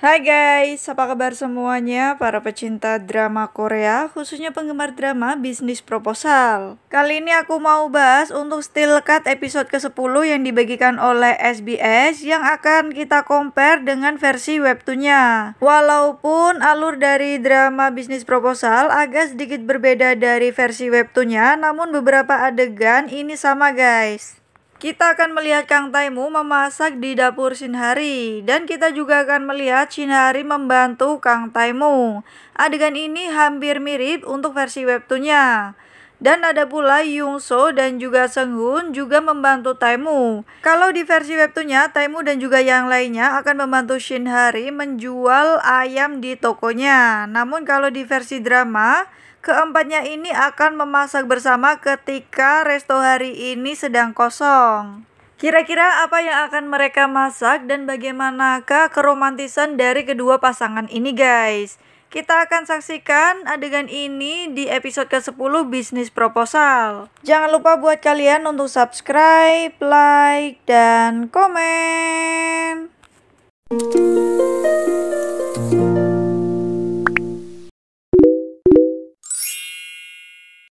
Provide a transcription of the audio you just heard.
Hai guys, apa kabar semuanya para pecinta drama Korea, khususnya penggemar drama bisnis proposal. Kali ini aku mau bahas untuk still cut episode ke-10 yang dibagikan oleh SBS yang akan kita compare dengan versi webtoonnya. Walaupun alur dari drama bisnis proposal agak sedikit berbeda dari versi webtoonnya, namun beberapa adegan ini sama guys. Kita akan melihat Kang Taimu memasak di dapur Shinhari dan kita juga akan melihat Shinhari membantu Kang Taimu. Adegan ini hampir mirip untuk versi webtoonnya. Dan ada pula So dan juga Senghun juga membantu Taemu. Kalau di versi webtoonnya, Taemu dan juga yang lainnya akan membantu Shin Hari menjual ayam di tokonya. Namun kalau di versi drama, keempatnya ini akan memasak bersama ketika resto hari ini sedang kosong. Kira-kira apa yang akan mereka masak dan bagaimanakah keromantisan dari kedua pasangan ini guys? Kita akan saksikan adegan ini di episode ke-10 bisnis proposal. Jangan lupa buat kalian untuk subscribe, like, dan komen.